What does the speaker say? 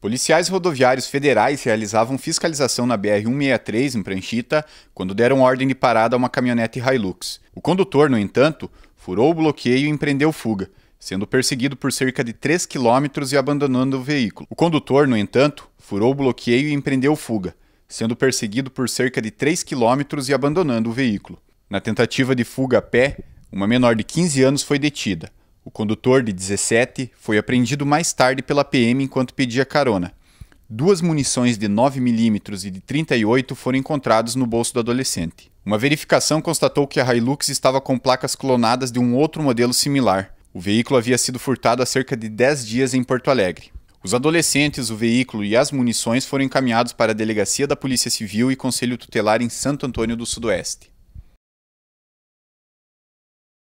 Policiais rodoviários federais realizavam fiscalização na BR-163, em Pranchita, quando deram ordem de parada a uma caminhonete Hilux. O condutor, no entanto, furou o bloqueio e empreendeu fuga, sendo perseguido por cerca de 3 quilômetros e abandonando o veículo. O condutor, no entanto, furou o bloqueio e empreendeu fuga, sendo perseguido por cerca de 3 quilômetros e abandonando o veículo. Na tentativa de fuga a pé, uma menor de 15 anos foi detida. O condutor, de 17, foi apreendido mais tarde pela PM enquanto pedia carona. Duas munições de 9mm e de 38 foram encontradas no bolso do adolescente. Uma verificação constatou que a Hilux estava com placas clonadas de um outro modelo similar. O veículo havia sido furtado há cerca de 10 dias em Porto Alegre. Os adolescentes, o veículo e as munições foram encaminhados para a Delegacia da Polícia Civil e Conselho Tutelar em Santo Antônio do Sudoeste.